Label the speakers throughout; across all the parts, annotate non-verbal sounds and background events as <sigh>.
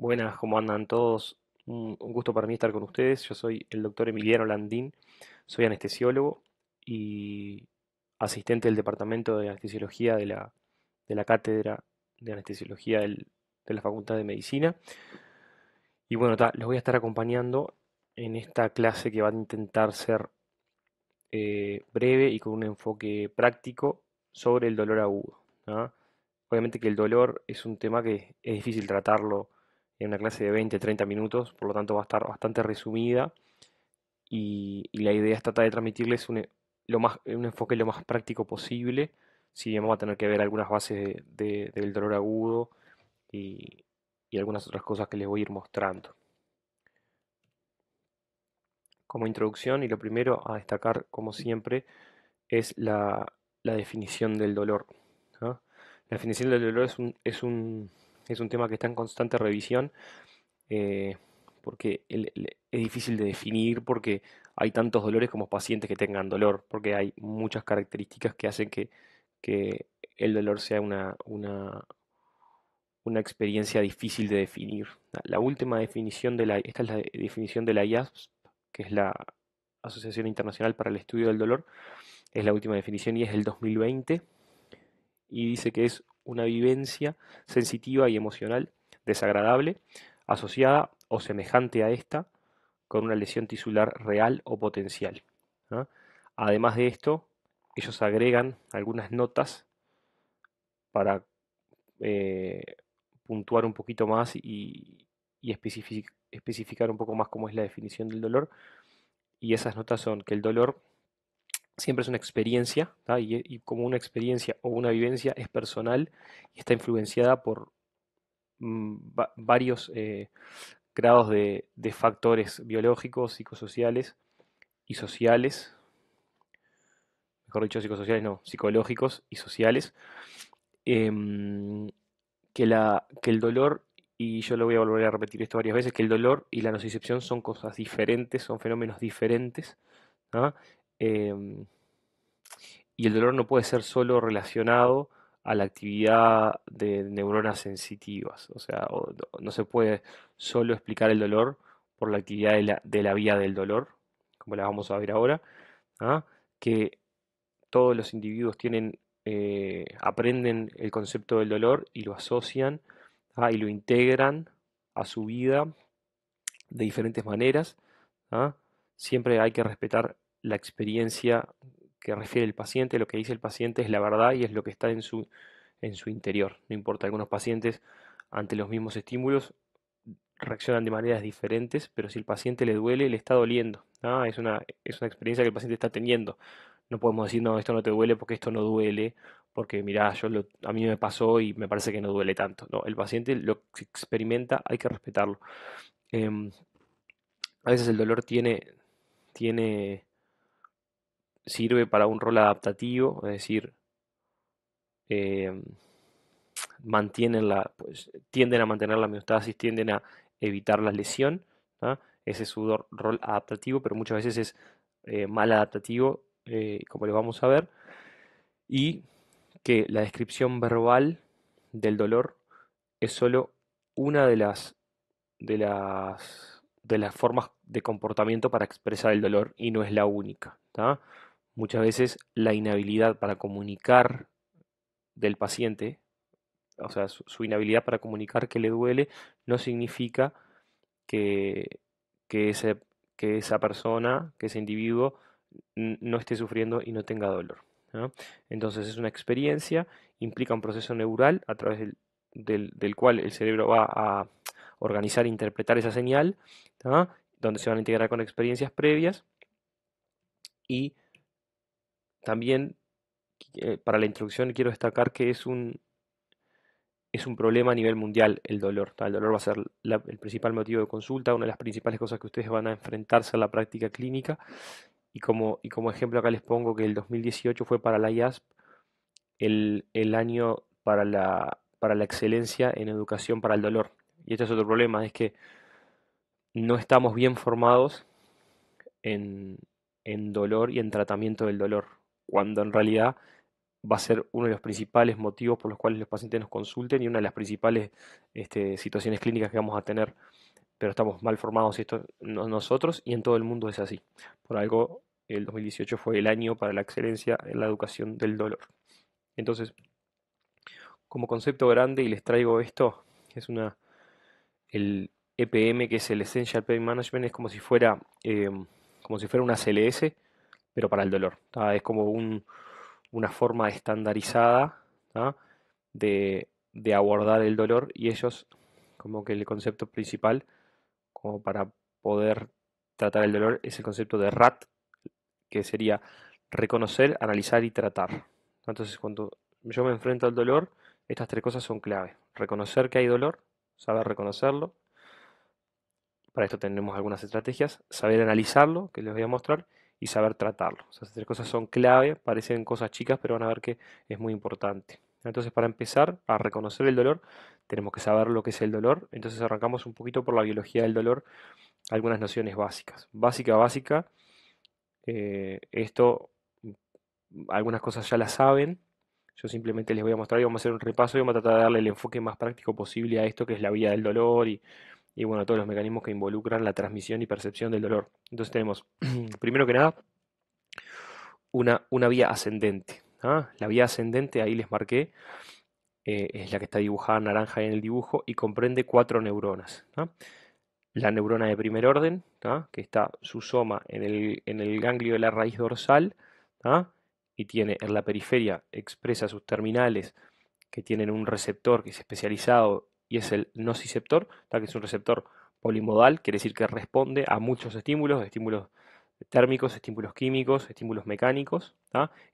Speaker 1: Buenas, ¿cómo andan todos? Un gusto para mí estar con ustedes. Yo soy el doctor Emiliano Landín, soy anestesiólogo y asistente del Departamento de Anestesiología de la, de la Cátedra de Anestesiología de la Facultad de Medicina. Y bueno, los voy a estar acompañando en esta clase que va a intentar ser eh, breve y con un enfoque práctico sobre el dolor agudo. ¿ah? Obviamente que el dolor es un tema que es difícil tratarlo en una clase de 20-30 minutos, por lo tanto va a estar bastante resumida y, la idea es tratar de transmitirles un, e, lo más, un enfoque lo más práctico posible, si bien vamos a tener que ver algunas bases del dolor agudo y, algunas otras cosas que les voy a ir mostrando. Como introducción y lo primero a destacar, como siempre, es la, definición del dolor. La definición del dolor es un, es un tema que está en constante revisión, eh, porque es difícil de definir, porque hay tantos dolores como pacientes que tengan dolor, porque hay muchas características que hacen que, que el dolor sea una, una, una, experiencia difícil de definir. La, última definición de la, esta es la definición de la IASP, que es la Asociación Internacional para el Estudio del Dolor, es la última definición y es del 2020, y dice que es una vivencia sensitiva y emocional desagradable, asociada o semejante a esta con una lesión tisular real o potencial. Además de esto, ellos agregan algunas notas para eh, puntuar un poquito más y, especificar un poco más cómo es la definición del dolor. Y esas notas son que el dolor siempre es una experiencia, y, como una experiencia o una vivencia es personal y está influenciada por mm, varios eh, grados de, factores biológicos, psicosociales y sociales, mejor dicho, psicosociales no, psicológicos y sociales, em, que, la, que el dolor, y yo lo voy a volver a repetir esto varias veces, que el dolor y la nocicepción son cosas diferentes, son fenómenos diferentes y el dolor no puede ser solo relacionado a la actividad de neuronas sensitivas, o sea, no se puede solo explicar el dolor por la actividad de la, de vía del dolor, como la vamos a ver ahora, ¿ah? que todos los individuos tienen, eh, aprenden el concepto del dolor y lo asocian ¿ah? y lo integran a su vida de diferentes maneras. ¿ah? Siempre hay que respetar la experiencia que refiere el paciente, lo que dice el paciente es la verdad y es lo que está en su, en su interior. No importa, algunos pacientes ante los mismos estímulos reaccionan de maneras diferentes, pero si el paciente le duele, le está doliendo. es, una, es una experiencia que el paciente está teniendo. No podemos decir, no, esto no te duele porque esto no duele, porque mirá, yo a mí me pasó y me parece que no duele tanto. No, el paciente lo que experimenta hay que respetarlo. Em, a veces el dolor tiene, tiene sirve para un rol adaptativo, es decir, em, mantienen la, pues, tienden a mantener la miostasis, tienden a evitar la lesión. Ese es su rol adaptativo, pero muchas veces es eh, mal adaptativo, eh, como lo vamos a ver. Y que la descripción verbal del dolor es solo una de las, de las, de las formas de comportamiento para expresar el dolor y no es la única muchas veces la inhabilidad para comunicar del paciente, o sea, su, inabilidad inhabilidad para comunicar que le duele, no significa que, ese, que esa persona, que ese individuo no esté sufriendo y no tenga dolor. Entonces es una experiencia, implica un proceso neural a través del, cual el cerebro va a organizar e interpretar esa señal, donde se van a integrar con experiencias previas y también eh, para la introducción quiero destacar que es un, es un problema a nivel mundial el dolor. El dolor va a ser el principal motivo de consulta, una de las principales cosas que ustedes van a enfrentarse a la práctica clínica. Y como, y como ejemplo acá les pongo que el 2018 fue para la IASP el, año para la, para la excelencia en educación para el dolor. Y este es otro problema, es que no estamos bien formados en, en dolor y en tratamiento del dolor cuando en realidad va a ser uno de los principales motivos por los cuales los pacientes nos consulten y una de las principales este, situaciones clínicas que vamos a tener. Pero estamos mal formados esto, nosotros y en todo el mundo es así. Por algo, el 2018 fue el año para la excelencia en la educación del dolor. Entonces, como concepto grande, y les traigo esto, es una, el EPM, que es el Essential Pain Management, es como si fuera, em, como si fuera una CLS, pero para el dolor. Es como una forma estandarizada de, de, abordar el dolor y ellos, como que el concepto principal, como para poder tratar el dolor, es el concepto de RAT, que sería reconocer, analizar y tratar. Entonces, cuando yo me enfrento al dolor, estas tres cosas son clave. Reconocer que hay dolor, saber reconocerlo. Para esto tenemos algunas estrategias. Saber analizarlo, que les voy a mostrar y saber tratarlo. esas tres cosas son clave, parecen cosas chicas, pero van a ver que es muy importante. Entonces, para empezar a reconocer el dolor, tenemos que saber lo que es el dolor. Entonces, arrancamos un poquito por la biología del dolor, algunas nociones básicas. Básica, básica, eh, esto mm, algunas cosas ya las saben. Yo simplemente les voy a mostrar y vamos a hacer un repaso y vamos a tratar de darle el enfoque más práctico posible a esto que es la vía del dolor y bueno, todos los mecanismos que involucran la transmisión y percepción del dolor. Entonces tenemos, <clears throat> primero que nada, una, una vía ascendente. ¿ah? La vía ascendente, ahí les marqué, eh, es la que está dibujada naranja en el dibujo y comprende cuatro neuronas. ¿ah? La neurona de primer orden, ¿ah? que está su soma en el, en el ganglio de la raíz dorsal, y tiene en la periferia, expresa sus terminales, que tienen un receptor que es especializado y es el nociceptor, que es un receptor polimodal, quiere decir que responde a muchos estímulos, estímulos térmicos, estímulos químicos, estímulos mecánicos,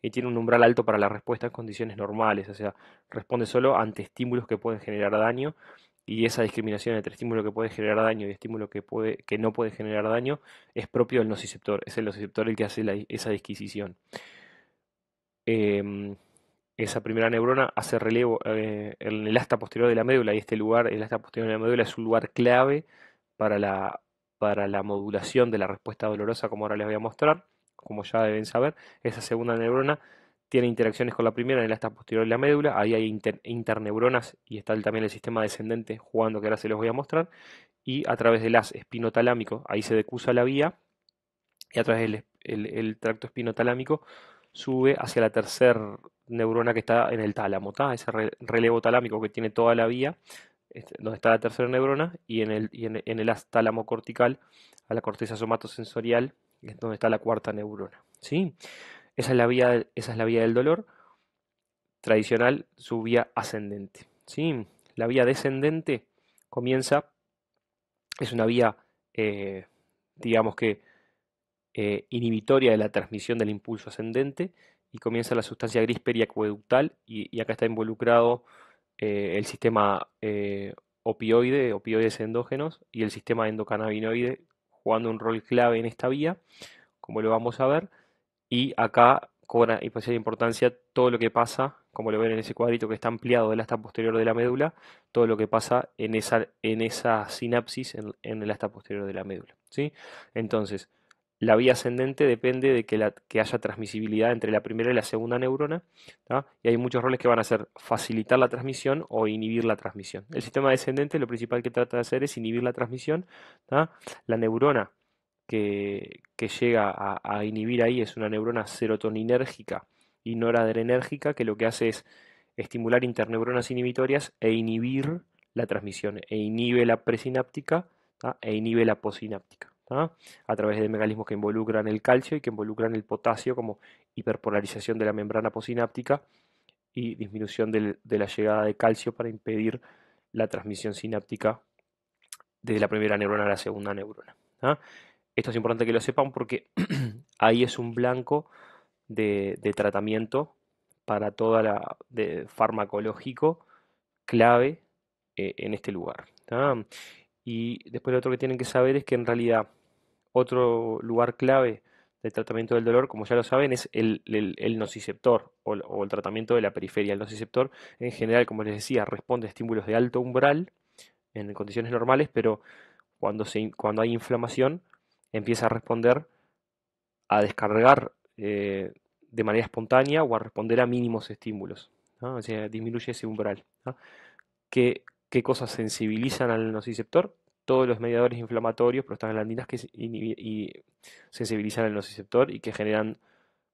Speaker 1: y tiene un umbral alto para la respuesta en condiciones normales, o sea, responde solo ante estímulos que pueden generar daño, y esa discriminación entre estímulo que puede generar daño y estímulo que, no puede generar daño es propio del nociceptor, es el nociceptor el que hace esa disquisición. Em, esa primera neurona hace relevo eh, en el asta posterior de la médula y este lugar, el asta posterior de la médula es un lugar clave para la, para la modulación de la respuesta dolorosa, como ahora les voy a mostrar, como ya deben saber, esa segunda neurona tiene interacciones con la primera en el asta posterior de la médula, ahí hay interneuronas y está también el sistema descendente jugando que ahora se los voy a mostrar, y a través del as espinotalámico, ahí se decusa la vía, y a través del tracto espinotalámico sube hacia la tercera neurona que está en el tálamo, ese relevo talámico que tiene toda la vía, este, donde está la tercera neurona, y en el, en, el tálamo cortical, a la corteza somatosensorial, es donde está la cuarta neurona. ¿sí? Esa, es la vía, esa es la vía del dolor tradicional, su vía ascendente. ¿sí? La vía descendente comienza, es una vía, eh, digamos que, eh, inhibitoria de la transmisión del impulso ascendente, y comienza la sustancia gris periacueductal y, acá está involucrado eh, el sistema eh, opioide, opioides endógenos y el sistema endocannabinoide jugando un rol clave en esta vía, como lo vamos a ver, y acá cobra especial importancia todo lo que pasa, como lo ven en ese cuadrito que está ampliado del asta posterior de la médula, todo lo que pasa en esa, en esa sinapsis en, el asta posterior de la médula. ¿sí? Entonces, la vía ascendente depende de que, haya transmisibilidad entre la primera y la segunda neurona, y hay muchos roles que van a ser facilitar la transmisión o inhibir la transmisión. El sistema descendente lo principal que trata de hacer es inhibir la transmisión. La neurona que, llega a, inhibir ahí es una neurona serotoninérgica y noradrenérgica que lo que hace es estimular interneuronas inhibitorias e inhibir la transmisión, e inhibe la presináptica e inhibe la posináptica a través de mecanismos que involucran el calcio y que involucran el potasio como hiperpolarización de la membrana posináptica y disminución de la llegada de calcio para impedir la transmisión sináptica desde la primera neurona a la segunda neurona. Esto es importante que lo sepan porque <clears throat> ahí es un blanco de, tratamiento para toda la farmacológico clave eh, en este lugar. Y después lo otro que tienen que saber es que en realidad otro lugar clave del tratamiento del dolor, como ya lo saben, es el, nociceptor o, el tratamiento de la periferia. El nociceptor, en general, como les decía, responde a estímulos de alto umbral en condiciones normales, pero cuando, se, cuando hay inflamación empieza a responder a descargar eh, de manera espontánea o a responder a mínimos estímulos. O sea, disminuye ese umbral. Que qué cosas sensibilizan al nociceptor. Todos los mediadores inflamatorios, prostaglandinas que sensibilizan al nociceptor y que generan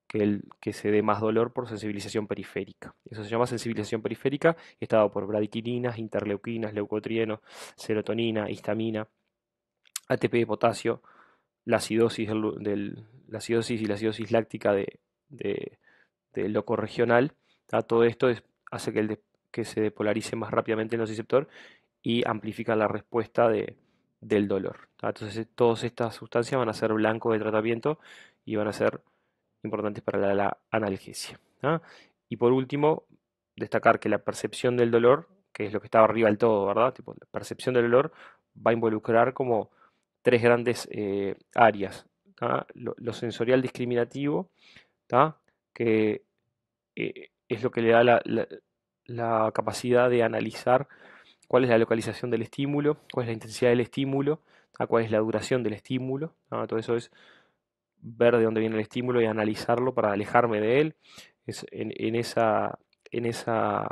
Speaker 1: que, el, que se dé más dolor por sensibilización periférica. Eso se llama sensibilización periférica y está dado por bradiquininas, interleuquinas, leucotrieno, serotonina, histamina, ATP de potasio, la acidosis, del, y la acidosis láctica de, de, de loco regional. Todo esto hace que el, que se depolarice más rápidamente en el nociceptor y amplifica la respuesta de, del dolor. Entonces eh, todas estas sustancias van a ser blanco de tratamiento y van a ser importantes para la, analgesia. Y por último, destacar que la percepción del dolor, que es lo que estaba arriba del todo, ¿verdad? Tipo, la percepción del dolor va a involucrar como tres grandes eh, áreas. Lo, sensorial discriminativo, que eh, es lo que le da la, la capacidad de analizar cuál es la localización del estímulo, cuál es la intensidad del estímulo, a cuál es la duración del estímulo. Todo eso es ver de dónde viene el estímulo y analizarlo para alejarme de él. en, esa, en, esa,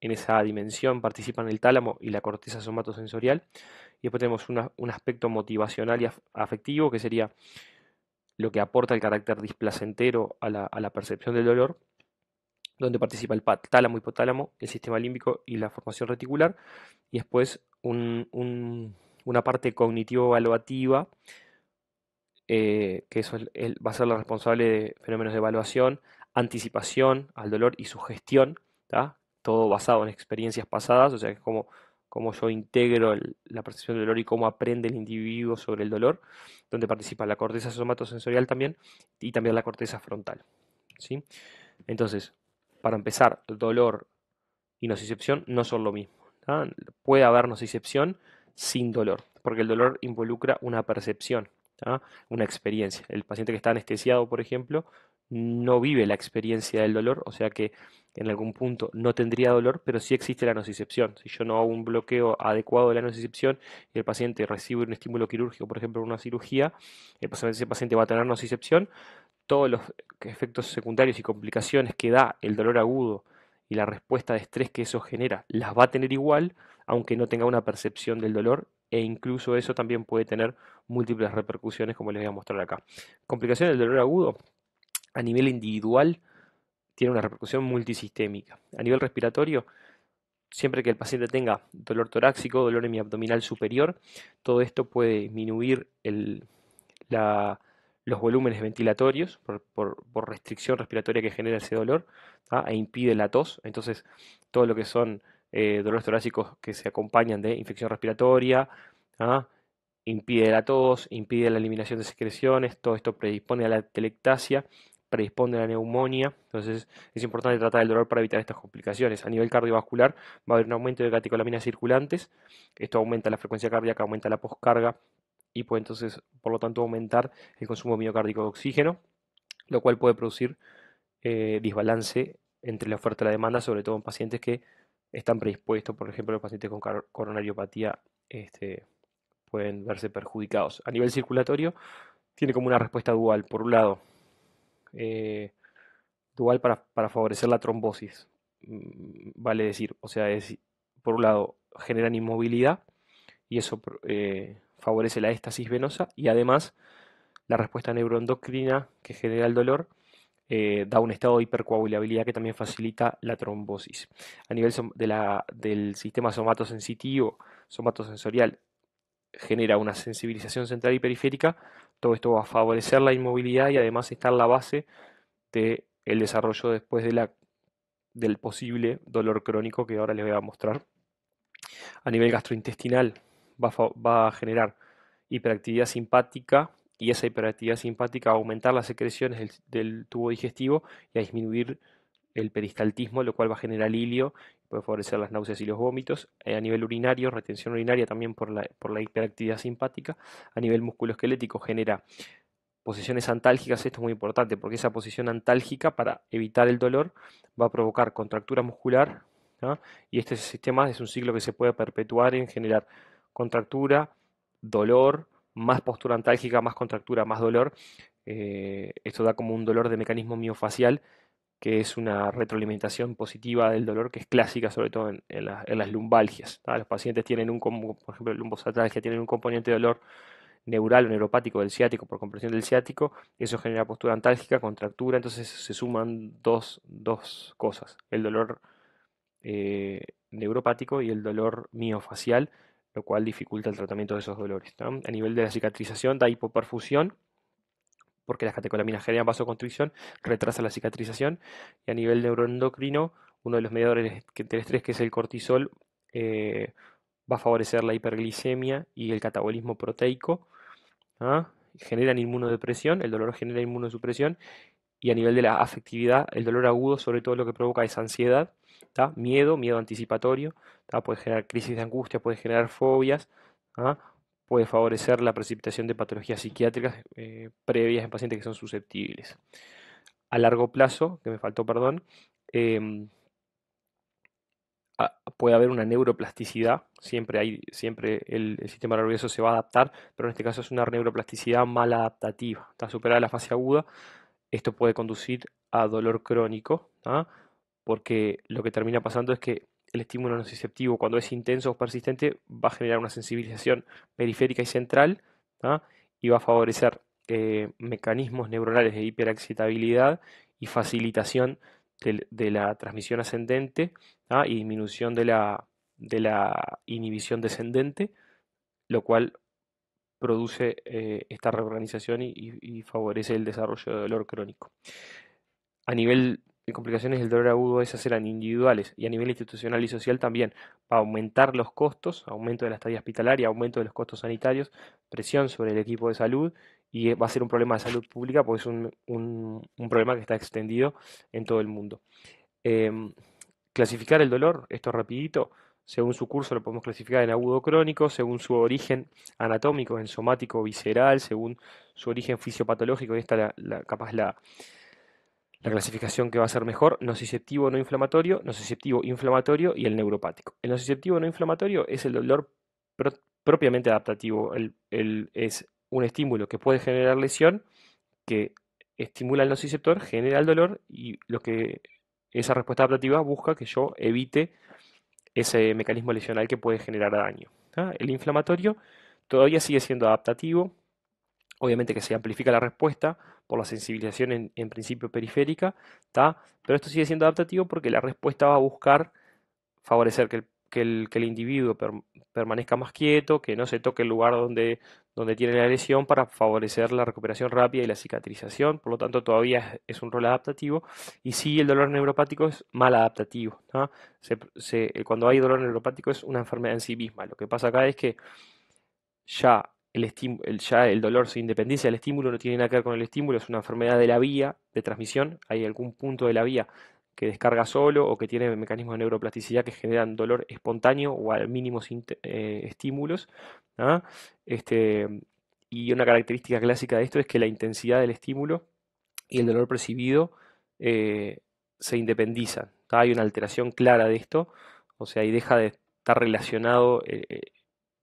Speaker 1: en, esa, dimensión participan el tálamo y la corteza somatosensorial. Y después tenemos un aspecto motivacional y afectivo, que sería lo que aporta el carácter displacentero a la percepción del dolor donde participa el PAT, tálamo, hipotálamo, el sistema límbico y la formación reticular, y después una parte cognitivo-evaluativa, eh, que va a ser la responsable de fenómenos de evaluación, anticipación al dolor y sugestión, gestión, todo basado en experiencias pasadas, o sea, como, yo integro la percepción del dolor y cómo aprende el individuo sobre el dolor, donde participa la corteza somatosensorial también y también la corteza frontal. ¿sí? Entonces, para empezar, dolor y nocicepción no son lo mismo. Puede haber nocicepción sin dolor, porque el dolor involucra una percepción, una experiencia. El paciente que está anestesiado, por ejemplo, no vive la experiencia del dolor, o sea que en algún punto no tendría dolor, pero sí existe la nocicepción. Si yo no hago un bloqueo adecuado de la nocicepción y el paciente recibe un estímulo quirúrgico, por ejemplo, una cirugía, el ese paciente va a tener nocicepción, todos los efectos secundarios y complicaciones que da el dolor agudo y la respuesta de estrés que eso genera, las va a tener igual, aunque no tenga una percepción del dolor, e incluso eso también puede tener múltiples repercusiones, como les voy a mostrar acá. Complicaciones del dolor agudo a nivel individual tiene una repercusión multisistémica. A nivel respiratorio, siempre que el paciente tenga dolor torácico, dolor en mi abdominal superior, todo esto puede disminuir el, la los volúmenes ventilatorios por, restricción respiratoria que genera ese dolor ¿ah? e impide la tos. Entonces, todo lo que son eh, dolores torácicos que se acompañan de infección respiratoria, ¿ah? impide la tos, impide la eliminación de secreciones, todo esto predispone a la telectasia, predispone a la neumonía, entonces es importante tratar el dolor para evitar estas complicaciones. A nivel cardiovascular va a haber un aumento de catecolaminas circulantes, esto aumenta la frecuencia cardíaca, aumenta la poscarga, y puede entonces, por lo tanto, aumentar el consumo miocárdico de oxígeno, lo cual puede producir eh, disbalance entre la oferta y la demanda, sobre todo en pacientes que están predispuestos, por ejemplo, los pacientes con coronariopatía este, pueden verse perjudicados. A nivel circulatorio, tiene como una respuesta dual. Por un lado, eh, dual para, favorecer la trombosis, mm, vale decir. O sea, por un lado, generan inmovilidad y eso eh, favorece la éstasis venosa y además la respuesta neuroendocrina que genera el dolor eh, da un estado de hipercoagulabilidad que también facilita la trombosis. A nivel de la, del sistema somatosensitivo, somatosensorial, genera una sensibilización central y periférica. Todo esto va a favorecer la inmovilidad y además está en la base del desarrollo después de la, del posible dolor crónico que ahora les voy a mostrar. A nivel gastrointestinal, va a, generar hiperactividad simpática y esa hiperactividad simpática va a aumentar las secreciones del, tubo digestivo y a disminuir el peristaltismo, lo cual va a generar hilio, puede favorecer las náuseas y los vómitos. Eh, a nivel urinario, retención urinaria también por la, por la hiperactividad simpática. A nivel musculoesquelético genera posiciones antálgicas, esto es muy importante porque esa posición antálgica para evitar el dolor va a provocar contractura muscular y este sistema es un ciclo que se puede perpetuar en generar contractura, dolor, más postura antálgica, más contractura, más dolor. Eh, esto da como un dolor de mecanismo miofacial, que es una retroalimentación positiva del dolor, que es clásica sobre todo en, las lumbalgias. Los pacientes tienen un, por ejemplo, tienen un componente de dolor neural o neuropático del ciático por compresión del ciático, eso genera postura antálgica, contractura, entonces se suman dos, cosas, el dolor eh, neuropático y el dolor miofacial, lo cual dificulta el tratamiento de esos dolores. A nivel de la cicatrización da hipoperfusión, porque las catecolaminas generan vasoconstricción, retrasa la cicatrización, y a nivel neuroendocrino, uno de los mediadores del estrés, que es el cortisol, eh, va a favorecer la hiperglicemia y el catabolismo proteico, ¿ah? generan inmunodepresión, el dolor genera inmunosupresión, y a nivel de la afectividad, el dolor agudo sobre todo lo que provoca es ansiedad, miedo, miedo anticipatorio, puede generar crisis de angustia, puede generar fobias, ¿ah? puede favorecer la precipitación de patologías psiquiátricas eh, previas en pacientes que son susceptibles. A largo plazo, que me faltó, perdón, em, puede haber una neuroplasticidad, siempre, hay, siempre el, el, sistema nervioso se va a adaptar, pero en este caso es una neuroplasticidad mal adaptativa, está superada la fase aguda, esto puede conducir a dolor crónico, ¿ah? porque lo que termina pasando es que el estímulo nociceptivo, cuando es intenso o persistente, va a generar una sensibilización periférica y central ¿ah? y va a favorecer eh, mecanismos neuronales de hiperexcitabilidad y facilitación de, la transmisión ascendente ¿ah? y disminución de la, de la inhibición descendente, lo cual produce eh, esta reorganización y, favorece el desarrollo de dolor crónico. A nivel de complicaciones del dolor agudo, esas eran individuales y a nivel institucional y social también. para aumentar los costos, aumento de la estadía hospitalaria, aumento de los costos sanitarios, presión sobre el equipo de salud y eh, va a ser un problema de salud pública porque es un, problema que está extendido en todo el mundo. Em, clasificar el dolor, esto rapidito, según su curso lo podemos clasificar en agudo crónico, según su origen anatómico, en somático visceral, según su origen fisiopatológico, y esta la, la, la, clasificación que va a ser mejor, nociceptivo no inflamatorio, nociceptivo inflamatorio y el neuropático. El nociceptivo no inflamatorio es el dolor propiamente adaptativo, es un estímulo que puede generar lesión, que estimula el nociceptor, genera el dolor y lo que esa respuesta adaptativa busca que yo evite ese mecanismo lesional que puede generar daño. ¿ah? El inflamatorio todavía sigue siendo adaptativo, obviamente que se amplifica la respuesta por la sensibilización en, principio periférica, pero esto sigue siendo adaptativo porque la respuesta va a buscar favorecer que el que el, individuo permanezca más quieto, que no se toque el lugar donde, tiene la lesión para favorecer la recuperación rápida y la cicatrización, por lo tanto todavía es, un rol adaptativo, y sí el dolor neuropático es mal adaptativo, eh, cuando hay dolor neuropático es una enfermedad en sí misma, lo que pasa acá es que ya el, dolor se independencia del estímulo, no tiene nada que ver con el estímulo, es una enfermedad de la vía de transmisión, hay algún punto de la vía que descarga solo o que tiene mecanismos de neuroplasticidad que generan dolor espontáneo o al mínimos eh, estímulos. ¿ah? Este, y una característica clásica de esto es que la intensidad del estímulo y el dolor percibido eh, se independizan. Hay una alteración clara de esto, o sea, y deja de estar relacionado eh,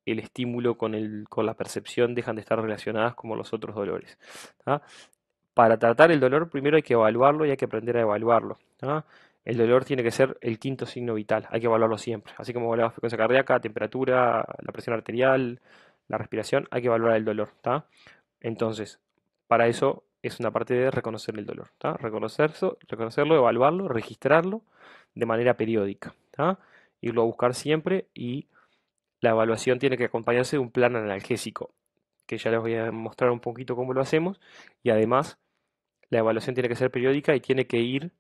Speaker 1: el estímulo con, el, con, la percepción, dejan de estar relacionadas como los otros dolores para tratar el dolor primero hay que evaluarlo y hay que aprender a evaluarlo. ¿ah? El dolor tiene que ser el quinto signo vital, hay que evaluarlo siempre. Así como la frecuencia cardíaca, temperatura, la presión arterial, la respiración, hay que evaluar el dolor. Entonces, para eso es una parte de reconocer el dolor. Reconocerlo, evaluarlo, registrarlo de manera periódica. Irlo a buscar siempre y la evaluación tiene que acompañarse de un plan analgésico, que ya les voy a mostrar un poquito cómo lo hacemos, y además la evaluación tiene que ser periódica y tiene que ir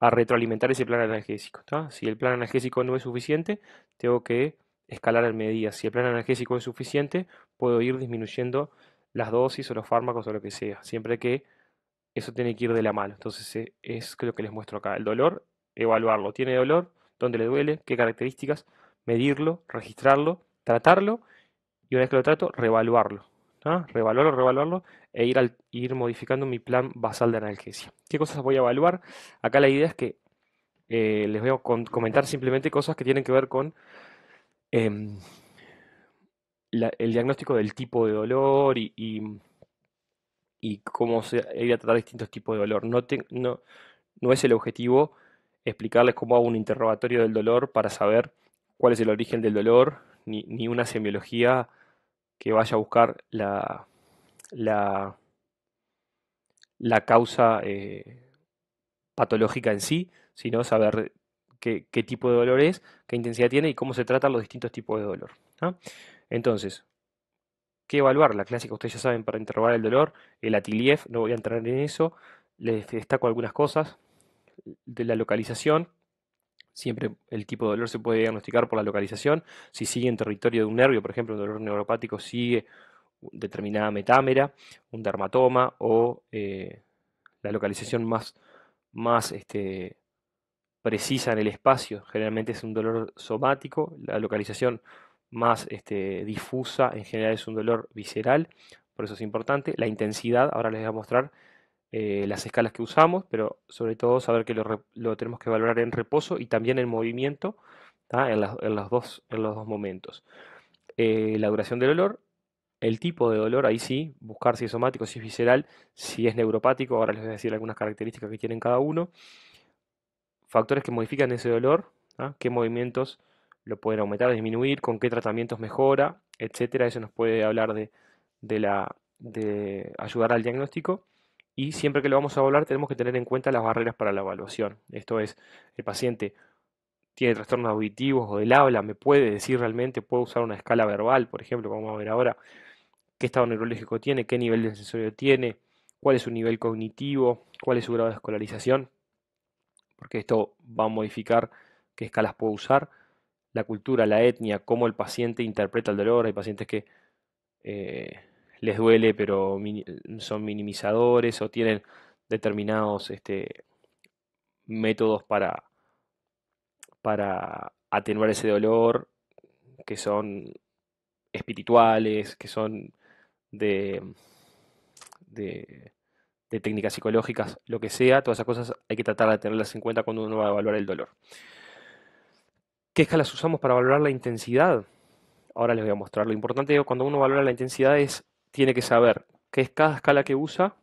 Speaker 1: a retroalimentar ese plan analgésico. Si el plan analgésico no es suficiente, tengo que escalar el medidas. Si el plan analgésico es suficiente, puedo ir disminuyendo las dosis o los fármacos o lo que sea. Siempre que eso tiene que ir de la mano. Entonces eh, es lo que les muestro acá. El dolor, evaluarlo. ¿Tiene dolor? ¿Dónde le duele? ¿Qué características? Medirlo, registrarlo, tratarlo y una vez que lo trato, reevaluarlo. ¿no? ¿ah? revaluarlo, revaluarlo e ir, ir modificando mi plan basal de analgesia. ¿Qué cosas voy a evaluar? Acá la idea es que eh, les voy a comentar simplemente cosas que tienen que ver con em, el diagnóstico del tipo de dolor y, cómo se, ir a tratar distintos tipos de dolor. No, es el objetivo explicarles cómo hago un interrogatorio del dolor para saber cuál es el origen del dolor, ni, ni una semiología que vaya a buscar la, la, la causa eh, patológica en sí, sino saber qué, tipo de dolor es, qué intensidad tiene y cómo se tratan los distintos tipos de dolor. Entonces, ¿qué evaluar? La clásica, ustedes ya saben, para interrogar el dolor, el ATILIEF, no voy a entrar en eso, les destaco algunas cosas, de la localización, Siempre el tipo de dolor se puede diagnosticar por la localización. Si sigue en territorio de un nervio, por ejemplo, un dolor neuropático sigue determinada metámera, un dermatoma o eh, la localización más, más este, precisa en el espacio. Generalmente es un dolor somático, la localización más este, difusa en general es un dolor visceral, por eso es importante. La intensidad, ahora les voy a mostrar eh, las escalas que usamos, pero sobre todo saber que lo, tenemos que valorar en reposo y también en movimiento, en, los dos, momentos. Eh, la duración del dolor, el tipo de dolor, ahí sí, buscar si es somático, si es visceral, si es neuropático, ahora les voy a decir algunas características que tienen cada uno. Factores que modifican ese dolor, qué movimientos lo pueden aumentar, disminuir, con qué tratamientos mejora, etcétera. Eso nos puede hablar de la, de ayudar al diagnóstico. Y siempre que lo vamos a evaluar tenemos que tener en cuenta las barreras para la evaluación. Esto es, el paciente tiene trastornos auditivos o del habla, me puede decir realmente, puedo usar una escala verbal, por ejemplo, vamos a ver ahora, qué estado neurológico tiene, qué nivel de sensorio tiene, cuál es su nivel cognitivo, cuál es su grado de escolarización, porque esto va a modificar qué escalas puedo usar, la cultura, la etnia, cómo el paciente interpreta el dolor. Hay pacientes que eh, les duele, pero son minimizadores o tienen determinados este, métodos para, para atenuar ese dolor, que son espirituales, que son de, de, técnicas psicológicas, lo que sea, todas esas cosas hay que tratar de tenerlas en cuenta cuando uno va a evaluar el dolor. ¿Qué escalas usamos para valorar la intensidad? Ahora les voy a mostrar. Lo importante cuando uno valora la intensidad es tiene que saber qué es cada escala que usa,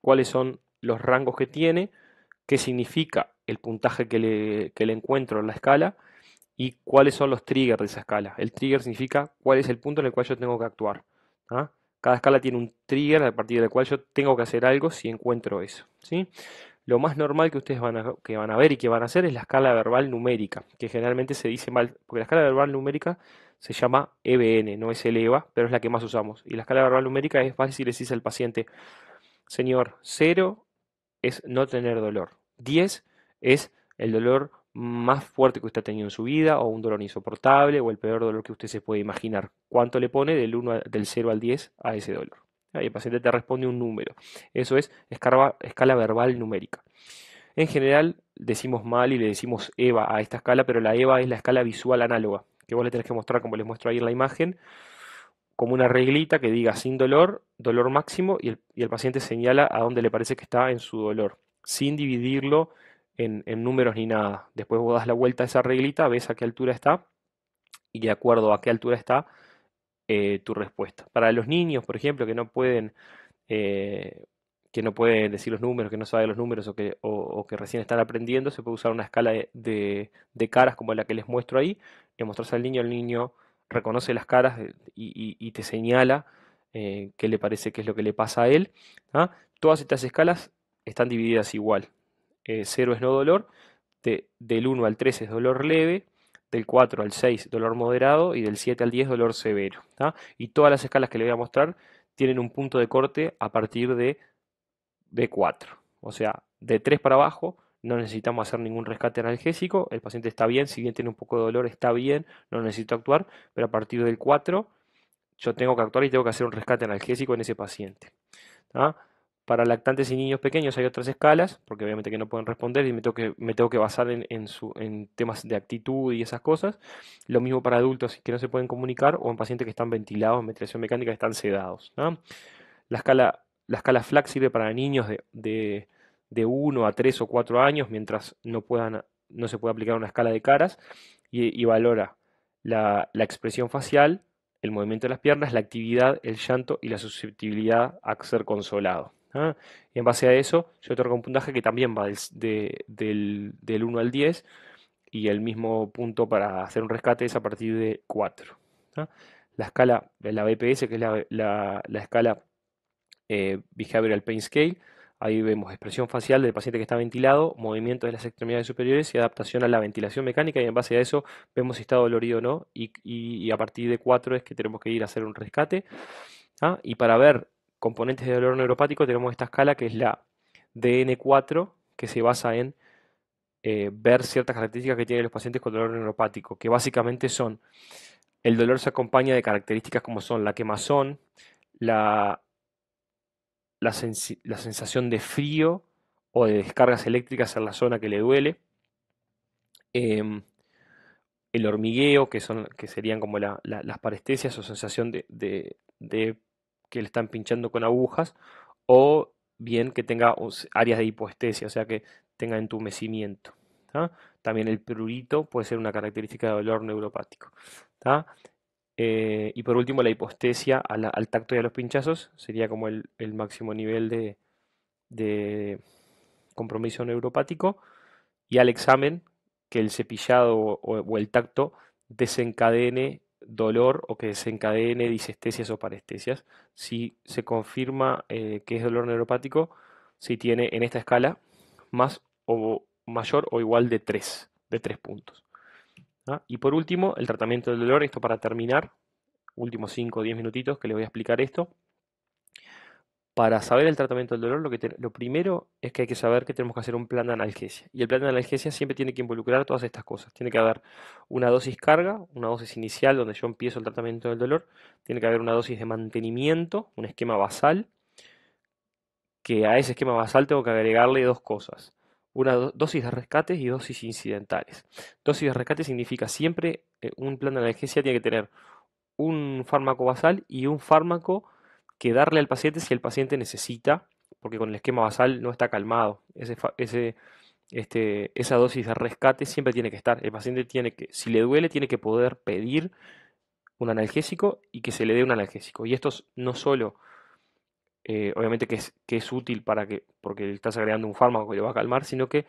Speaker 1: cuáles son los rangos que tiene, qué significa el puntaje que le, encuentro en la escala y cuáles son los triggers de esa escala. El trigger significa cuál es el punto en el cual yo tengo que actuar. ¿ah? Cada escala tiene un trigger a partir del cual yo tengo que hacer algo si encuentro eso. Lo más normal que ustedes van que van a ver y que van a hacer es la escala verbal numérica, que generalmente se dice mal, porque la escala verbal numérica se llama EBN, no es el EVA, pero es la que más usamos. Y la escala verbal numérica es fácil si le dice al paciente, señor, 0 es no tener dolor, 10 es el dolor más fuerte que usted ha tenido en su vida, o un dolor insoportable, o el peor dolor que usted se puede imaginar. ¿Cuánto le pone del, 1 del 0 al 10 a ese dolor? Y el paciente te responde un número. Eso es escala verbal numérica. En general, decimos mal y le decimos EVA a esta escala, pero la EVA es la escala visual análoga que vos le tenés que mostrar, como les muestro ahí en la imagen, como una reglita que diga sin dolor, dolor máximo, y el, paciente señala a dónde le parece que está en su dolor, sin dividirlo en, números ni nada. Después vos das la vuelta a esa reglita, ves a qué altura está, y de acuerdo a qué altura está eh, tu respuesta. Para los niños, por ejemplo, que no pueden eh, que no puede decir los números, que no sabe los números o que, que recién están aprendiendo, se puede usar una escala de, caras como la que les muestro ahí, Le mostrarse al niño, el niño reconoce las caras eh, y, te señala eh, qué le parece, qué es lo que le pasa a él. ¿ah? Todas estas escalas están divididas igual. 0 eh, es no dolor, del 1 al 3 es dolor leve, del 4 al 6 dolor moderado y del 7 al 10 dolor severo. ¿ah? Y todas las escalas que le voy a mostrar tienen un punto de corte a partir de de 4. O sea, de 3 para abajo no necesitamos hacer ningún rescate analgésico, el paciente está bien, si bien tiene un poco de dolor está bien, no necesito actuar, pero a partir del 4 yo tengo que actuar y tengo que hacer un rescate analgésico en ese paciente. Para lactantes y niños pequeños hay otras escalas, porque obviamente que no pueden responder y me tengo que, me tengo que basar en, su, temas de actitud y esas cosas. Lo mismo para adultos que no se pueden comunicar o en pacientes que están ventilados, en ventilación mecánica, están sedados. La escala la escala FLAC sirve para niños de, 1 a 3 o 4 años, mientras no, puedan, no se puede aplicar una escala de caras, y, valora la, expresión facial, el movimiento de las piernas, la actividad, el llanto y la susceptibilidad a ser consolado. Y ¿ah? en base a eso, yo otorgo un puntaje que también va del, 1 al 10, y el mismo punto para hacer un rescate es a partir de 4. ¿ah? La escala, la BPS, que es la, la, la escala eh, Behavioral Pain Scale. Ahí vemos expresión facial del paciente que está ventilado, movimiento de las extremidades superiores y adaptación a la ventilación mecánica. Y en base a eso vemos si está dolorido o no. Y, a partir de 4 es que tenemos que ir a hacer un rescate. ¿ah? Y para ver componentes de dolor neuropático tenemos esta escala que es la DN4, que se basa en eh, ver ciertas características que tienen los pacientes con dolor neuropático, que básicamente son, el dolor se acompaña de características como son la quemazón, la la, sensación de frío o de descargas eléctricas en la zona que le duele. Em, el hormigueo, que, son, que serían como las parestesias o sensación de, que le están pinchando con agujas, o bien que tenga áreas de hipoestesia, o sea que tenga entumecimiento. También el prurito puede ser una característica de dolor neuropático. Eh, y por último, la hipostesia al, tacto y a los pinchazos sería como el, máximo nivel de, compromiso neuropático. Y al examen, que el cepillado o, el tacto desencadene dolor o que desencadene disestesias o parestesias. Si se confirma eh, que es dolor neuropático, si tiene en esta escala más o mayor o igual de tres de 3 puntos. Y por último, el tratamiento del dolor, esto para terminar, últimos 5 o 10 minutitos que les voy a explicar esto. Para saber el tratamiento del dolor, lo, que lo primero es que hay que saber que tenemos que hacer un plan de analgesia. Y el plan de analgesia siempre tiene que involucrar todas estas cosas. Tiene que haber una dosis carga, una dosis inicial donde yo empiezo el tratamiento del dolor. Tiene que haber una dosis de mantenimiento, un esquema basal. Que a ese esquema basal tengo que agregarle dos cosas una dosis de rescate y dosis incidentales. Dosis de rescate significa siempre eh, un plan de analgesia tiene que tener un fármaco basal y un fármaco que darle al paciente si el paciente necesita, porque con el esquema basal no está calmado. Este, esa dosis de rescate siempre tiene que estar. El paciente tiene que, si le duele, tiene que poder pedir un analgésico y que se le dé un analgésico. Y esto no solo eh, obviamente que es, que es útil para que, porque le estás agregando un fármaco que le va a calmar, sino que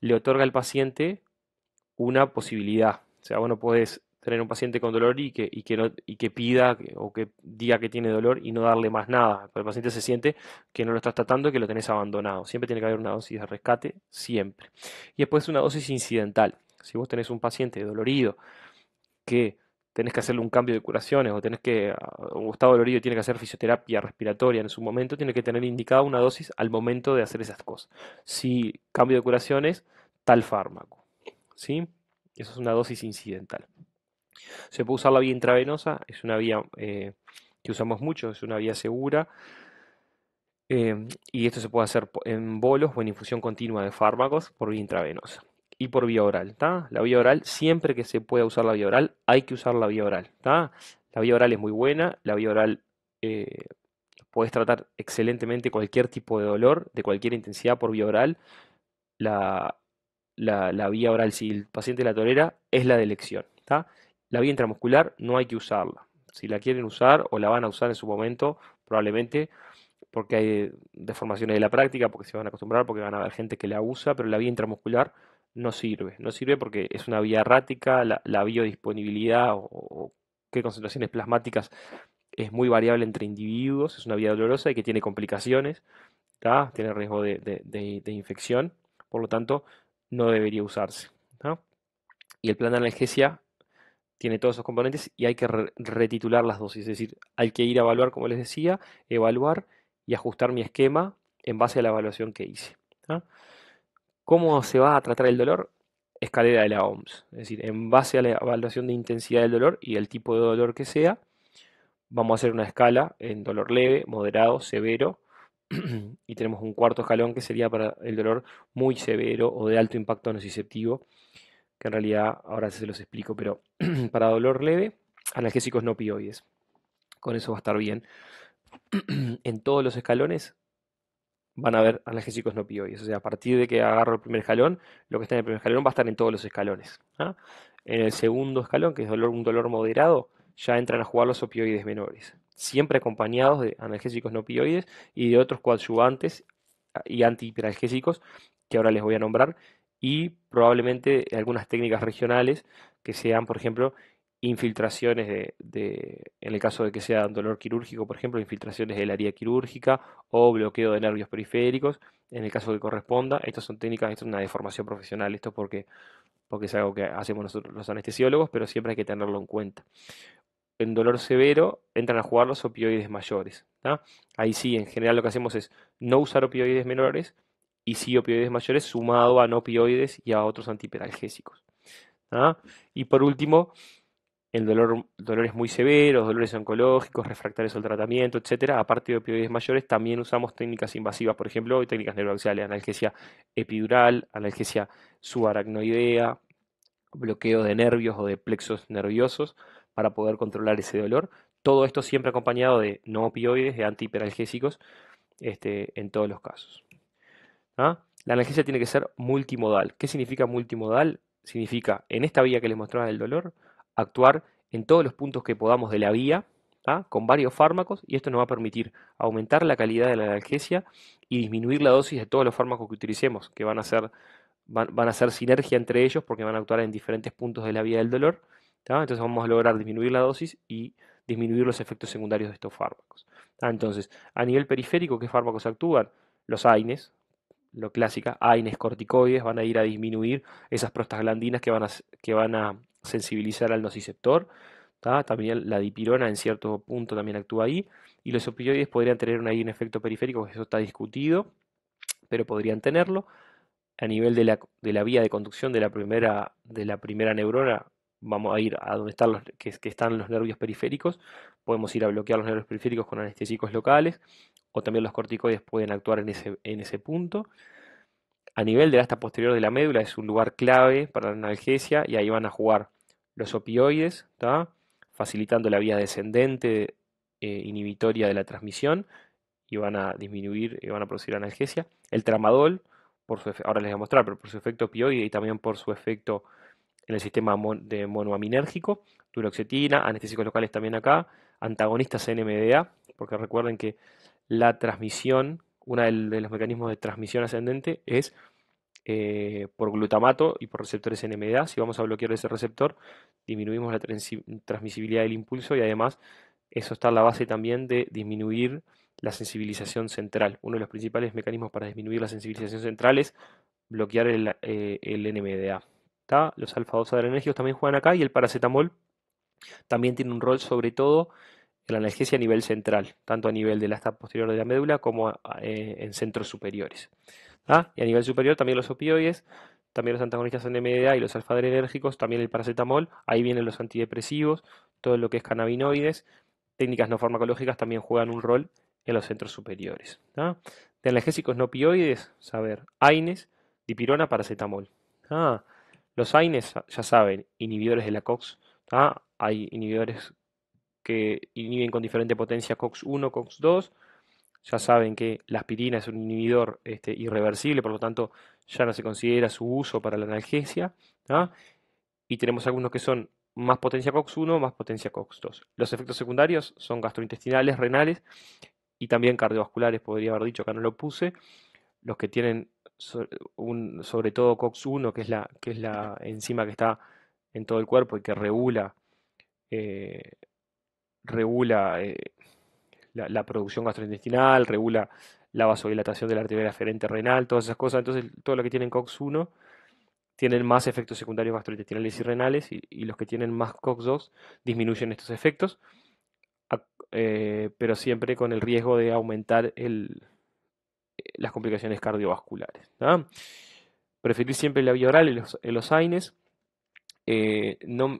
Speaker 1: le otorga al paciente una posibilidad. O sea, no puedes tener un paciente con dolor y que, y que, pida o que diga que tiene dolor y no darle más nada. el paciente se siente que no lo estás tratando y que lo tenés abandonado. Siempre tiene que haber una dosis de rescate, siempre. Y después una dosis incidental. Si vos tenés un paciente dolorido que tenés que hacerle un cambio de curaciones o tenés que, ah, Gustavo Lorillo tiene que hacer fisioterapia respiratoria en su momento, tiene que tener indicada una dosis al momento de hacer esas cosas. Si cambio de curaciones, tal fármaco. ¿Sí? Eso es una dosis incidental. Se puede usar la vía intravenosa, es una vía eh, que usamos mucho, es una vía segura. Eh, y esto se puede hacer en bolos o en infusión continua de fármacos por vía intravenosa y por vía oral, ¿está? La vía oral, siempre que se pueda usar la vía oral, hay que usar la vía oral, ¿está? La vía oral es muy buena, la vía oral eh, puedes tratar excelentemente cualquier tipo de dolor, de cualquier intensidad por vía oral. La, vía oral, si el paciente la tolera, es la de elección, ¿está? La vía intramuscular no hay que usarla. Si la quieren usar o la van a usar en su momento, probablemente porque hay deformaciones de la práctica, porque se van a acostumbrar, porque van a haber gente que la usa, pero la vía intramuscular no sirve. No sirve porque es una vía errática, la, biodisponibilidad o, qué concentraciones plasmáticas es muy variable entre individuos, es una vía dolorosa y que tiene complicaciones, tiene riesgo de, infección, por lo tanto no debería usarse. Y el plan de analgesia tiene todos esos componentes y hay que retitular las dosis, es decir, hay que ir a evaluar, como les decía, evaluar y ajustar mi esquema en base a la evaluación que hice. ¿Cómo se va a tratar el dolor? Escalera de la OMS. Es decir, en base a la evaluación de intensidad del dolor y el tipo de dolor que sea, vamos a hacer una escala en dolor leve, moderado, severo. <clears throat> y tenemos un cuarto escalón que sería para el dolor muy severo o de alto impacto nociceptivo, que en realidad ahora se los explico, pero <clears throat> para dolor leve, analgésicos no opioides. Con eso va a estar bien. <clears throat> en todos los escalones van a ver analgésicos no opioides. O sea, a partir de que agarro el primer escalón, lo que está en el primer escalón va a estar en todos los escalones. ¿ah? En el segundo escalón, que es dolor, un dolor moderado, ya entran a jugar los opioides menores, siempre acompañados de analgésicos no opioides y de otros coadyuvantes ah, y antihiperalgésicos, que ahora les voy a nombrar, y probablemente algunas técnicas regionales que sean, por ejemplo, infiltraciones de, en el caso de que sea dolor quirúrgico, por ejemplo, infiltraciones del área quirúrgica o bloqueo de nervios periféricos, en el caso que corresponda. Estas son técnicas, esto es una deformación profesional, esto porque, porque es algo que hacemos nosotros los anestesiólogos, pero siempre hay que tenerlo en cuenta. En dolor severo entran a jugar los opioides mayores. Ahí sí, en general lo que hacemos es no usar opioides menores y sí opioides mayores sumado a no opioides y a otros antiperalgésicos. Y por último, el dolor, dolores muy severos, dolores oncológicos, refractarios al tratamiento, etcétera, aparte de opioides mayores, también usamos técnicas invasivas, por ejemplo, técnicas neuroaxiales, analgesia epidural, analgesia subaracnoidea, bloqueo de nervios o de plexos nerviosos para poder controlar ese dolor. Todo esto siempre acompañado de no opioides, de antihiperalgésicos, este, en todos los casos. ¿ah? La analgesia tiene que ser multimodal. ¿Qué significa multimodal? Significa en esta vía que les mostraba del dolor, actuar en todos los puntos que podamos de la vía con varios fármacos y esto nos va a permitir aumentar la calidad de la analgesia y disminuir la dosis de todos los fármacos que utilicemos, que van a ser, van, a hacer sinergia entre ellos porque van a actuar en diferentes puntos de la vía del dolor. Entonces vamos a lograr disminuir la dosis y disminuir los efectos secundarios de estos fármacos. Entonces, a nivel periférico, ¿qué fármacos actúan? Los AINES, lo clásica, AINES corticoides, van a ir a disminuir esas prostaglandinas que van que van a sensibilizar al nociceptor. También la dipirona en cierto punto también actúa ahí. Y los opioides podrían tener ahí un efecto periférico, que eso está discutido, pero podrían tenerlo. A nivel de la, vía de conducción de la primera, de la primera neurona, vamos a ir a donde están los, están los nervios periféricos, podemos ir a bloquear los nervios periféricos con anestésicos locales, o también los corticoides pueden actuar en ese, en ese punto a nivel del asta posterior de la médula es un lugar clave para la analgesia y ahí van a jugar los opioides, facilitando la vía descendente eh, inhibitoria de la transmisión y van a disminuir, y van a producir analgesia. El tramadol, ahora les voy a mostrar, pero por su efecto opioide y también por su efecto en el sistema de monoaminérgico, duroxetina, anestésicos locales también acá, antagonistas NMDA, porque recuerden que la transmisión, uno de los mecanismos de transmisión ascendente es eh, por glutamato y por receptores NMDA. Si vamos a bloquear ese receptor, disminuimos la transmisibilidad del impulso y además eso está en la base también de disminuir la sensibilización central. Uno de los principales mecanismos para disminuir la sensibilización central es bloquear el, NMDA. Eh, los alfa-2 también juegan acá y el paracetamol también tiene un rol sobre todo en la analgesia a nivel central, tanto a nivel de la asta posterior de la médula como eh, en centros superiores. ¿Ah? Y a nivel superior también los opioides, también los antagonistas NMDA MDA y los alfadrenérgicos, también el paracetamol, ahí vienen los antidepresivos, todo lo que es cannabinoides, técnicas no farmacológicas también juegan un rol en los centros superiores. ¿ah? De analgésicos no opioides, saber, AINES, dipirona, paracetamol. ¿ah? Los AINES, ya saben, inhibidores de la COX, ¿ah? hay inhibidores que inhiben con diferente potencia COX-1, COX-2, ya saben que la aspirina es un inhibidor este, irreversible, por lo tanto ya no se considera su uso para la analgesia. ¿ah? Y tenemos algunos que son más potencia COX-1, más potencia COX-2. Los efectos secundarios son gastrointestinales, renales y también cardiovasculares, podría haber dicho, que no lo puse. Los que tienen un, sobre todo COX-1, que, es la, que es la enzima que está en todo el cuerpo y que regula, eh, regula eh, la, producción gastrointestinal, regula la vasodilatación de la arteria aferente renal, todas esas cosas. Entonces, todo lo que tienen COX-1 tienen más efectos secundarios gastrointestinales y renales y, los que tienen más COX-2 disminuyen estos efectos, eh, pero siempre con el riesgo de aumentar el, eh, las complicaciones cardiovasculares. Preferir siempre la vía oral y los, los AINES eh, no,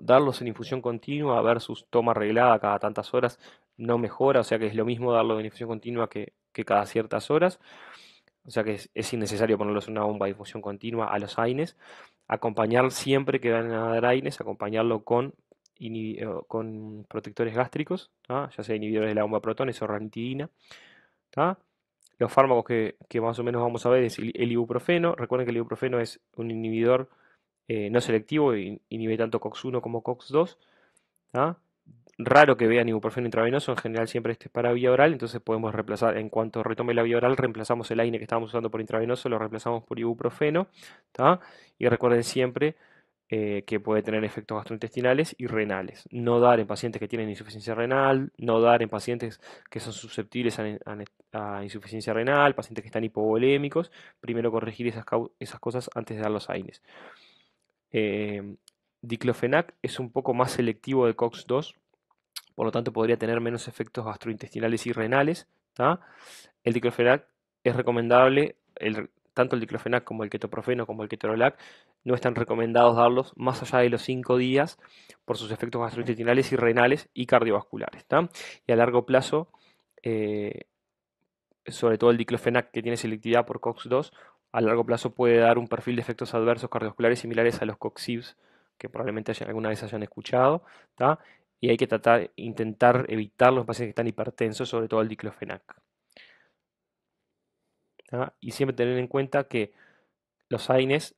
Speaker 1: darlos en infusión continua ver sus toma arreglada cada tantas horas no mejora, o sea que es lo mismo darlo en infusión continua que, cada ciertas horas, o sea que es, innecesario ponerlos en una bomba de infusión continua a los AINES, acompañar siempre que van a dar AINES, acompañarlo con, eh, con protectores gástricos, ya sea inhibidores de la bomba de protones o ranitidina, los fármacos que, más o menos vamos a ver es el ibuprofeno. Recuerden que el ibuprofeno es un inhibidor eh, no selectivo, y inhibe tanto COX-1 como COX-2. ¿ah? Raro que vean ibuprofeno intravenoso, en general siempre este es para vía oral, entonces podemos reemplazar, en cuanto retome la vía oral, reemplazamos el AINE que estábamos usando por intravenoso, lo reemplazamos por ibuprofeno, y recuerden siempre eh, que puede tener efectos gastrointestinales y renales. No dar en pacientes que tienen insuficiencia renal, no dar en pacientes que son susceptibles a, insuficiencia renal, pacientes que están hipovolémicos. Primero corregir esas cosas antes de dar los AINES. Em, diclofenac es un poco más selectivo de COX-2, por lo tanto podría tener menos efectos gastrointestinales y renales. El diclofenac es recomendable, tanto el diclofenac como el ketoprofeno como el ketorolac no están recomendados darlos más allá de los 5 días por sus efectos gastrointestinales y renales y cardiovasculares. Y a largo plazo, eh, sobre todo el diclofenac que tiene selectividad por COX-2, a largo plazo puede dar un perfil de efectos adversos cardiovasculares similares a los coxibs que probablemente alguna vez hayan escuchado, y hay que tratar, intentar evitar los pacientes que están hipertensos, sobre todo el diclofenac. Y siempre tener en cuenta que los AINES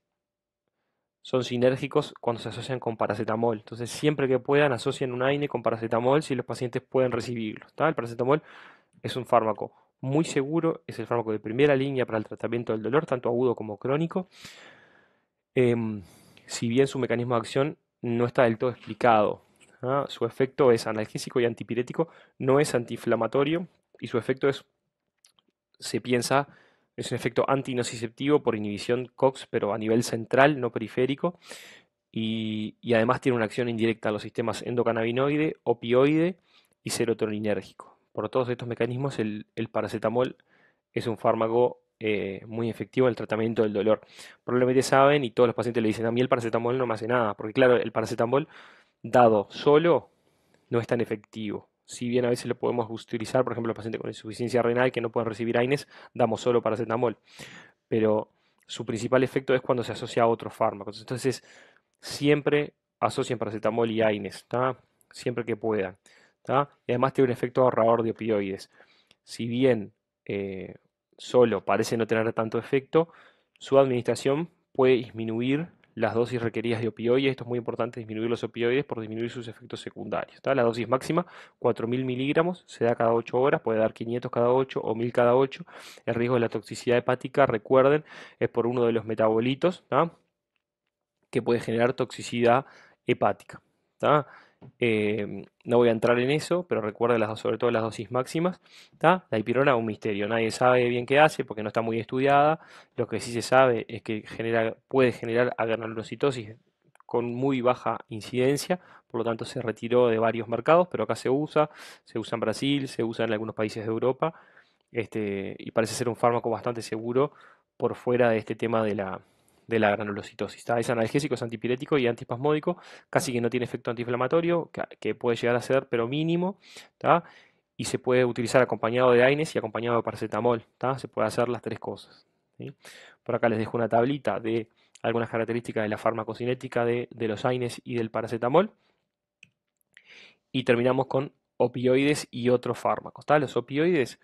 Speaker 1: son sinérgicos cuando se asocian con paracetamol. Entonces, siempre que puedan, asocian un AINE con paracetamol si los pacientes pueden recibirlo. El paracetamol es un fármaco muy seguro, es el fármaco de primera línea para el tratamiento del dolor, tanto agudo como crónico. Em, si bien su mecanismo de acción no está del todo explicado, ¿ah? su efecto es analgésico y antipirético, no es antiinflamatorio y su efecto es, se piensa, es un efecto antinociceptivo por inhibición COX, pero a nivel central, no periférico. Y, y además tiene una acción indirecta a los sistemas endocannabinoide, opioide y serotoninérgico por todos estos mecanismos, el, paracetamol es un fármaco eh, muy efectivo en el tratamiento del dolor. Probablemente saben y todos los pacientes le dicen, a mí el paracetamol no me hace nada, porque claro, el paracetamol dado solo no es tan efectivo. Si bien a veces lo podemos utilizar, por ejemplo, los pacientes con insuficiencia renal que no pueden recibir AINES, damos solo paracetamol. Pero su principal efecto es cuando se asocia a otros fármacos. Entonces, siempre asocien paracetamol y AINES, siempre que puedan. Y además tiene un efecto ahorrador de opioides. Si bien eh, solo parece no tener tanto efecto, su administración puede disminuir las dosis requeridas de opioides. Esto es muy importante, disminuir los opioides por disminuir sus efectos secundarios. La dosis máxima, 4.000 miligramos, se da cada 8 horas, puede dar 500 cada 8 o 1.000 cada 8. El riesgo de la toxicidad hepática, recuerden, es por uno de los metabolitos que puede generar toxicidad hepática. Eh, no voy a entrar en eso, pero recuerda las, sobre todo las dosis máximas. La hipirona es un misterio, nadie sabe bien qué hace porque no está muy estudiada. Lo que sí se sabe es que genera, puede generar agranulocitosis con muy baja incidencia, por lo tanto se retiró de varios mercados, pero acá se usa, se usa en Brasil, se usa en algunos países de Europa, este, y parece ser un fármaco bastante seguro por fuera de este tema de la, de la granulocitosis. Es analgésico, es antipirético y antispasmódico, casi que no tiene efecto antiinflamatorio, que, puede llegar a ser, pero mínimo, y se puede utilizar acompañado de AINES y acompañado de paracetamol. Se puede hacer las tres cosas. Por acá les dejo una tablita de algunas características de la farmacocinética de, de los AINES y del paracetamol. Y terminamos con opioides y otros fármacos. Los opioides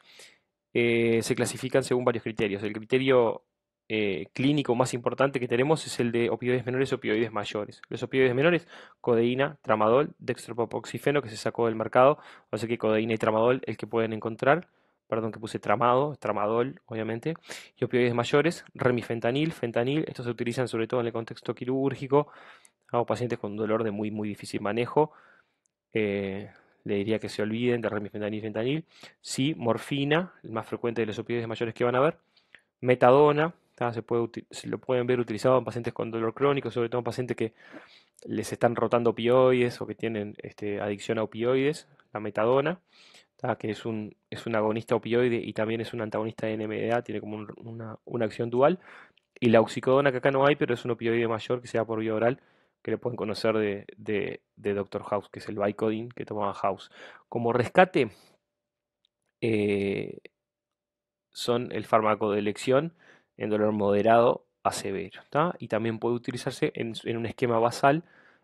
Speaker 1: eh, se clasifican según varios criterios. El criterio eh, clínico más importante que tenemos es el de opioides menores y opioides mayores. Los opioides menores, codeína, tramadol, dextropropoxifeno que se sacó del mercado, o sea que codeína y tramadol el que pueden encontrar, perdón que puse tramado, tramadol obviamente, y opioides mayores, remifentanil, fentanil, estos se utilizan sobre todo en el contexto quirúrgico, a pacientes con dolor de muy muy difícil manejo, eh, le diría que se olviden de remifentanil fentanil, sí, morfina, el más frecuente de los opioides mayores que van a ver, metadona, Ah, se, puede, lo pueden ver utilizado en pacientes con dolor crónico, sobre todo en pacientes que les están rotando opioides o que tienen este, adicción a opioides, la metadona, ah, que es un, es un agonista opioide y también es un antagonista de NMDA, tiene como una, acción dual. Y la oxicodona, que acá no hay, pero es un opioide mayor que se da por vía oral, que le pueden conocer de, de, Dr. House, que es el Vicodin que tomaba House. Como rescate, eh, son el fármaco de elección en dolor moderado a severo. Y también puede utilizarse en, un esquema basal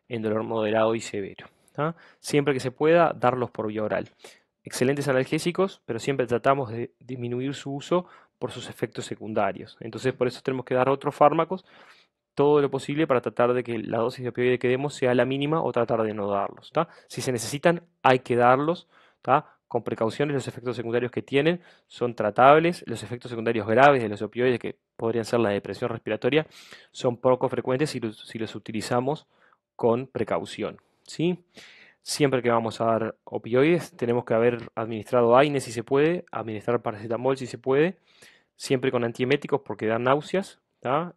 Speaker 1: en dolor moderado y severo. Siempre que se pueda, darlos por vía oral. Excelentes analgésicos, pero siempre tratamos de disminuir su uso por sus efectos secundarios. Entonces, por eso tenemos que dar otros fármacos todo lo posible para tratar de que la dosis de opioide que demos sea la mínima o tratar de no darlos. Si se necesitan, hay que darlos con precauciones los efectos secundarios que tienen, son tratables, los efectos secundarios graves de los opioides, que podrían ser la depresión respiratoria, son poco frecuentes si los, utilizamos con precaución. Siempre que vamos a dar opioides, tenemos que haber administrado AINE si se puede, administrar paracetamol si se puede, siempre con antieméticos porque dan náuseas,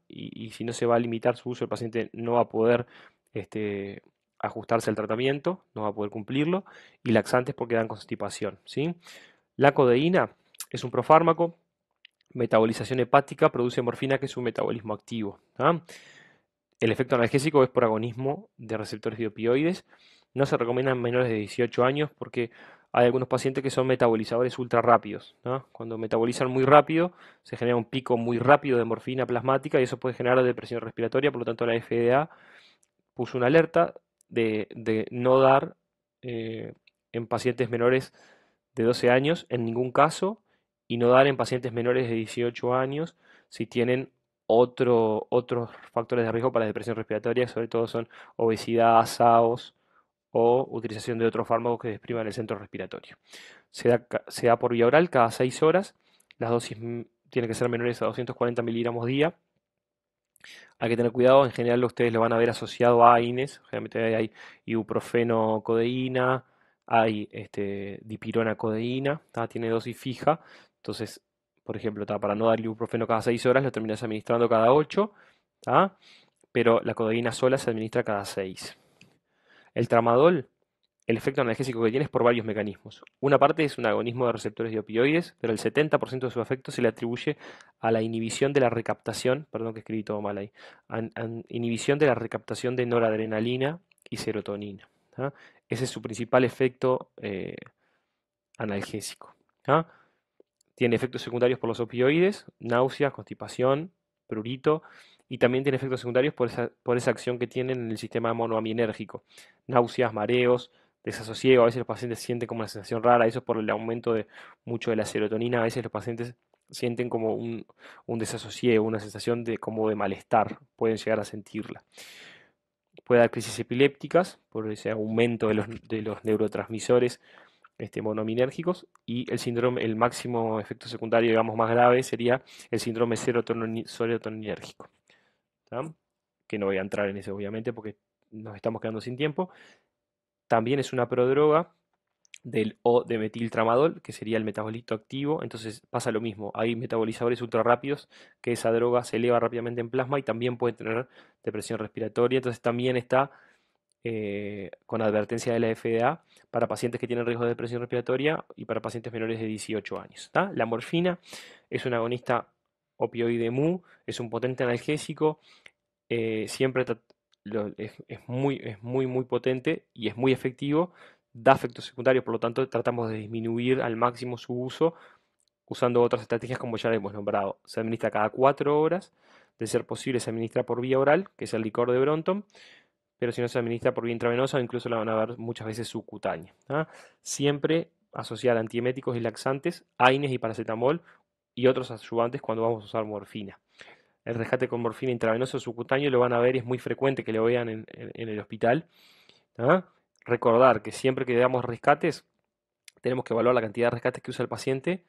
Speaker 1: y, si no se va a limitar su uso, el paciente no va a poder este, ajustarse al tratamiento, no va a poder cumplirlo, y laxantes porque dan constipación. ¿sí? La codeína es un profármaco, metabolización hepática, produce morfina que es un metabolismo activo. ¿ah? El efecto analgésico es por agonismo de receptores de opioides. No se recomienda en menores de 18 años porque hay algunos pacientes que son metabolizadores ultra rápidos. Cuando metabolizan muy rápido, se genera un pico muy rápido de morfina plasmática y eso puede generar depresión respiratoria. Por lo tanto, la FDA puso una alerta, de, no dar eh, en pacientes menores de 12 años en ningún caso y no dar en pacientes menores de 18 años si tienen otro, otros factores de riesgo para la depresión respiratoria, sobre todo son obesidad, SAOs o utilización de otros fármacos que despriman el centro respiratorio. Se da, se da por vía oral cada 6 horas, las dosis tienen que ser menores a 240 miligramos día hay que tener cuidado, en general ustedes lo van a ver asociado a AINES, e hay ibuprofeno codeína, hay este, dipirona codeína, tiene dosis fija, entonces, por ejemplo, para no dar ibuprofeno cada 6 horas, lo terminas administrando cada 8, pero la codeína sola se administra cada 6. El tramadol el efecto analgésico que tiene es por varios mecanismos. Una parte es un agonismo de receptores de opioides, pero el 70% de su efecto se le atribuye a la inhibición de la recaptación, perdón que escribí todo mal ahí, inhibición de la recaptación de noradrenalina y serotonina. ¿ah? Ese es su principal efecto eh, analgésico. ¿ah? Tiene efectos secundarios por los opioides, náuseas, constipación, prurito, y también tiene efectos secundarios por esa, por esa acción que tienen en el sistema monoaminérgico, náuseas, mareos, desasosiego, a veces los pacientes sienten como una sensación rara, eso por el aumento de mucho de la serotonina, a veces los pacientes sienten como un, un desasosiego, una sensación de como de malestar, pueden llegar a sentirla. Puede dar crisis epilépticas por ese aumento de los, neurotransmisores este, monominérgicos y el síndrome, el máximo efecto secundario, digamos, más grave sería el síndrome serotoninérgico. Que no voy a entrar en eso, obviamente, porque nos estamos quedando sin tiempo. También es una prodroga del O de metiltramadol, que sería el metabolito activo. Entonces pasa lo mismo, hay metabolizadores ultra rápidos que esa droga se eleva rápidamente en plasma y también puede tener depresión respiratoria. Entonces también está eh, con advertencia de la FDA para pacientes que tienen riesgo de depresión respiratoria y para pacientes menores de 18 años. La morfina es un agonista opioide mu, es un potente analgésico, eh, siempre es, muy, es muy, muy potente y es muy efectivo, da efectos secundarios, por lo tanto tratamos de disminuir al máximo su uso usando otras estrategias como ya lo hemos nombrado. Se administra cada cuatro horas, de ser posible se administra por vía oral, que es el licor de Bronton, pero si no se administra por vía intravenosa, incluso la van a ver muchas veces subcutánea. ¿ah? Siempre asociar antieméticos y laxantes, AINES y paracetamol y otros ayudantes cuando vamos a usar morfina el rescate con morfina intravenoso subcutáneo lo van a ver y es muy frecuente que lo vean en, el hospital. Recordar que siempre que damos rescates, tenemos que evaluar la cantidad de rescates que usa el paciente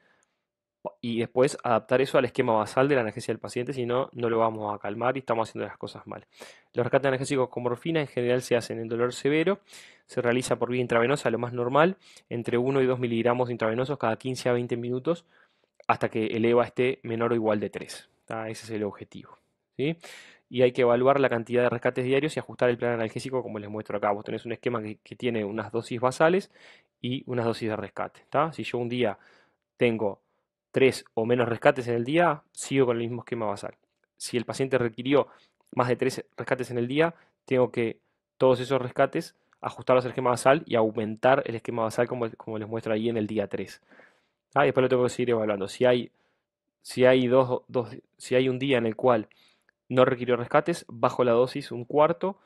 Speaker 1: y después adaptar eso al esquema basal de la analgesia del paciente, si no, no lo vamos a calmar y estamos haciendo las cosas mal. Los rescates analgésicos con morfina en general se hacen en dolor severo, se realiza por vía intravenosa, lo más normal, entre 1 y 2 miligramos intravenosos cada 15 a 20 minutos, hasta que el EVA esté menor o igual de 3 ese es el objetivo. ¿sí? Y hay que evaluar la cantidad de rescates diarios y ajustar el plan analgésico como les muestro acá. Vos tenés un esquema que, tiene unas dosis basales y unas dosis de rescate. Si yo un día tengo tres o menos rescates en el día, sigo con el mismo esquema basal. Si el paciente requirió más de tres rescates en el día, tengo que todos esos rescates ajustarlos al esquema basal y aumentar el esquema basal como, les muestro ahí en el día 3. después lo tengo que seguir evaluando. Si hay si hay, dos, si hay un día en el cual no requirió rescates, bajo la dosis un cuarto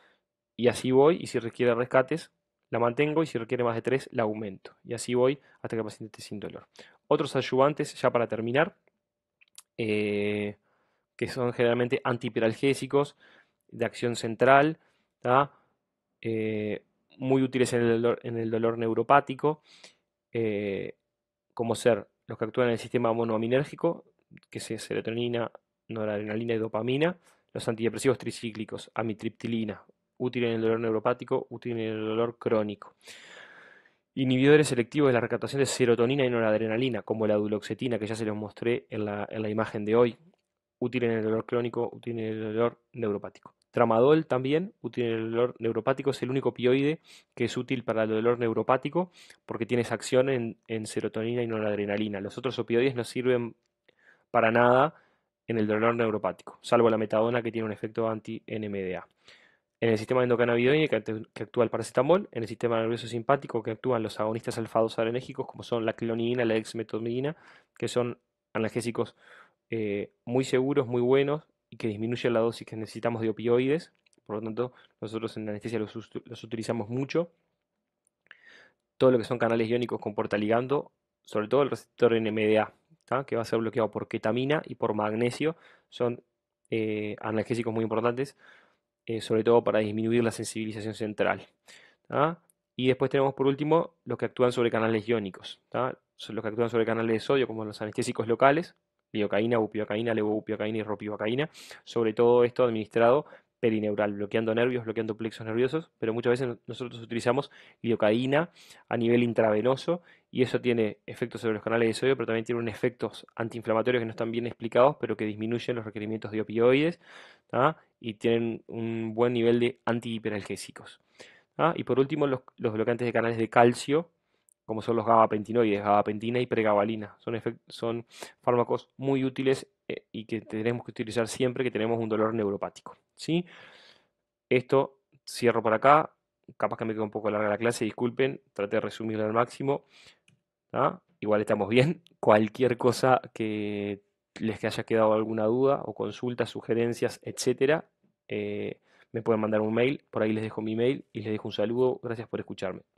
Speaker 1: y así voy. Y si requiere rescates, la mantengo y si requiere más de tres, la aumento. Y así voy hasta que el paciente esté sin dolor. Otros ayudantes, ya para terminar, eh, que son generalmente antipiralgésicos de acción central, eh, muy útiles en el dolor, neuropático, eh, como ser los que actúan en el sistema monoaminérgico, que es serotonina, noradrenalina y dopamina, los antidepresivos tricíclicos, amitriptilina, útil en el dolor neuropático, útil en el dolor crónico. Inhibidores selectivos de la recaptación de serotonina y noradrenalina, como la duloxetina, que ya se los mostré en la, imagen de hoy, útil en el dolor crónico, útil en el dolor neuropático. Tramadol también, útil en el dolor neuropático, es el único opioide que es útil para el dolor neuropático porque tiene esa acción en, serotonina y noradrenalina. Los otros opioides no sirven para nada en el dolor neuropático, salvo la metadona que tiene un efecto anti-NMDA. En el sistema endocannabinoide que actúa el paracetamol, en el sistema nervioso simpático que actúan los agonistas alfados adrenérgicos como son la clonidina, la dexmetomidina, que son analgésicos eh, muy seguros, muy buenos y que disminuyen la dosis que necesitamos de opioides. Por lo tanto, nosotros en la anestesia los, los utilizamos mucho. Todo lo que son canales iónicos con ligando sobre todo el receptor NMDA, que va a ser bloqueado por ketamina y por magnesio. Son eh, analgésicos muy importantes, eh, sobre todo para disminuir la sensibilización central. Y después tenemos por último los que actúan sobre canales iónicos. Son los que actúan sobre canales de sodio, como los anestésicos locales, biocaína, bupiocaína, levobupiocaína y ropiocaína, Sobre todo esto administrado perineural, bloqueando nervios, bloqueando plexos nerviosos, pero muchas veces nosotros utilizamos lidocaína a nivel intravenoso y eso tiene efectos sobre los canales de sodio, pero también tiene efectos antiinflamatorios que no están bien explicados, pero que disminuyen los requerimientos de opioides y tienen un buen nivel de antihiperalgésicos. Y por último, los, bloqueantes de canales de calcio, como son los gabapentinoides, gabapentina y pregabalina. Son, son fármacos muy útiles eh, y que tenemos que utilizar siempre que tenemos un dolor neuropático. ¿sí? Esto cierro por acá. Capaz que me queda un poco larga la clase, disculpen, traté de resumirla al máximo. ¿ah? Igual estamos bien. <laughs> Cualquier cosa que les haya quedado alguna duda o consulta, sugerencias, etcétera, eh, me pueden mandar un mail. Por ahí les dejo mi mail y les dejo un saludo. Gracias por escucharme.